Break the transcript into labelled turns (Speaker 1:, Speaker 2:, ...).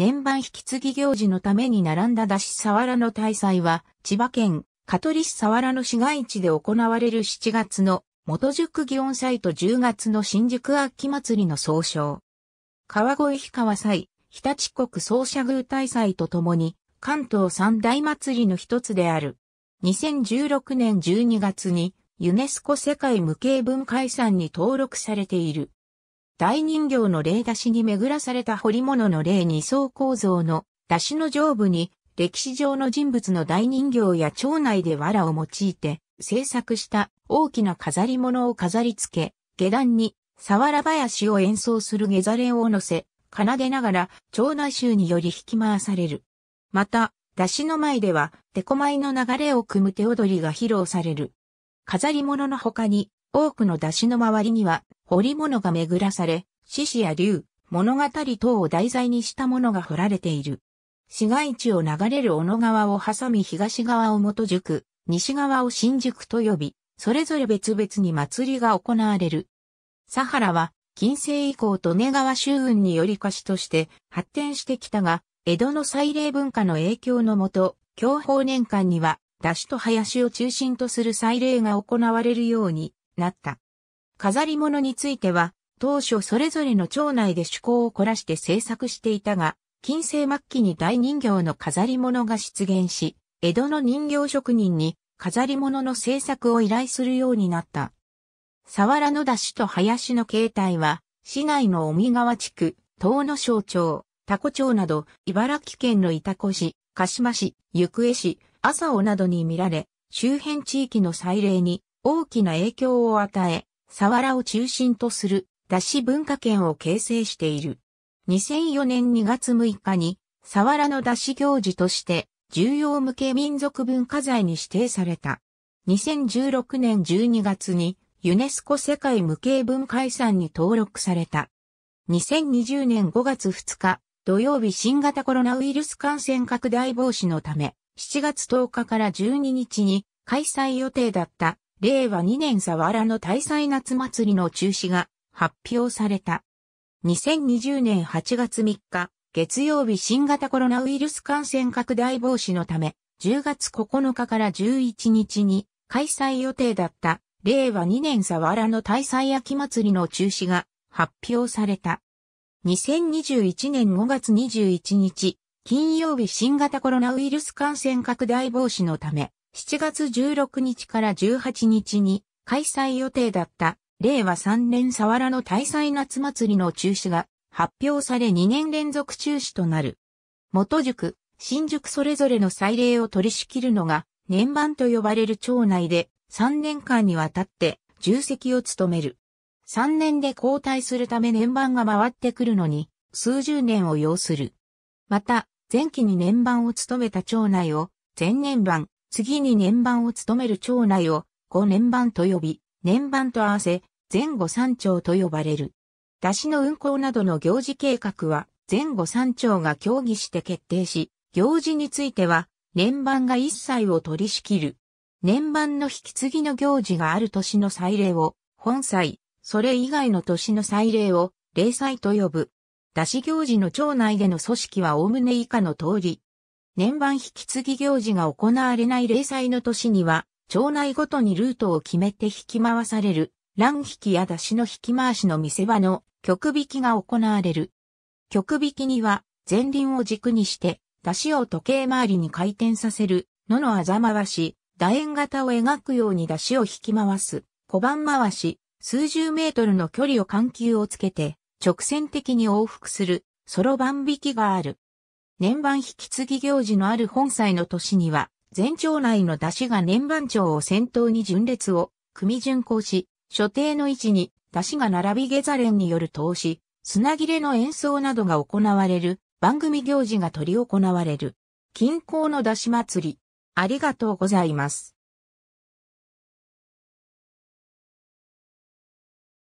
Speaker 1: 年番引き継ぎ行事のために並んだ出しサワラの大祭は、千葉県香取市沢原の市街地で行われる7月の元宿祇園祭と10月の新宿秋祭りの総称。川越氷川祭、日立国総社宮大祭とともに、関東三大祭りの一つである。2016年12月に、ユネスコ世界無形文化遺産に登録されている。大人形の霊出しに巡らされた彫り物の霊二層構造の出しの上部に歴史上の人物の大人形や町内で藁を用いて制作した大きな飾り物を飾り付け、下段に沢原林を演奏する下座霊を乗せ、奏でながら町内衆により引き回される。また、出しの前では、手こまいの流れを組む手踊りが披露される。飾り物の他に、多くの出汁の周りには、彫物が巡らされ、獅子や竜、物語等を題材にしたものが彫られている。市街地を流れる小野川を挟み東側を元宿、西側を新宿と呼び、それぞれ別々に祭りが行われる。佐原は、近世以降利根川周雲により貸しとして発展してきたが、江戸の祭礼文化の影響のもと、享保年間には、出汁と林を中心とする祭礼が行われるようになった。飾り物については、当初それぞれの町内で趣向を凝らして制作していたが、近世末期に大人形の飾り物が出現し、江戸の人形職人に飾り物の制作を依頼するようになった。沢原の出しと林の形態は、市内の尾身川地区、東野省町、多古町など、茨城県の潮来市、鹿島市、行方市、麻生などに見られ、周辺地域の祭礼に大きな影響を与え、ワ原を中心とする出し文化圏を形成している。2004年2月6日に、ワ原の出し行事として、重要無形民族文化財に指定された。2016年12月に、ユネスコ世界無形文化遺産に登録された。2020年5月2日、土曜日新型コロナウイルス感染拡大防止のため、7月10日から12日に開催予定だった令和2年佐原の大祭夏祭りの中止が発表された。2020年8月3日、月曜日新型コロナウイルス感染拡大防止のため、10月9日から11日に開催予定だった令和2年佐原の大祭秋祭りの中止が発表された。2021年5月21日、金曜日新型コロナウイルス感染拡大防止のため、7月16日から18日に開催予定だった令和3年佐原の大祭夏祭りの中止が発表され2年連続中止となる。元宿、新宿それぞれの祭礼を取り仕切るのが年番と呼ばれる町内で3年間にわたって重責を務める。3年で交代するため年番が回ってくるのに数十年を要する。また、前期に年番を務めた町内を前年番、次に年番を務める町内を5年番と呼び、年番と合わせ、前後三町と呼ばれる。出しの運行などの行事計画は、前後三町が協議して決定し、行事については、年番が一切を取り仕切る。年番の引き継ぎの行事がある年の祭礼を、本祭、それ以外の年の祭礼を、例祭と呼ぶ。出し行事の町内での組織は概ね以下の通り、年番引き継ぎ行事が行われない例祭の年には、町内ごとにルートを決めて引き回される、乱引きや出しの引き回しの見せ場の曲引きが行われる。曲引きには、前輪を軸にして、出しを時計回りに回転させる、野のあざ回し、楕円型を描くように出しを引き回す、小判回し、数十メートルの距離を緩急をつけて、直線的に往復する、そろばん引きがある。年番引き継ぎ行事のある本祭の年には、全町内の出しが年番長を先頭に順列を、組巡行し、所定の位置に出しが並び下座連による投資、砂切れの演奏などが行われる、番組行事が取り行われる。近郊の出し祭り。ありがとうございます。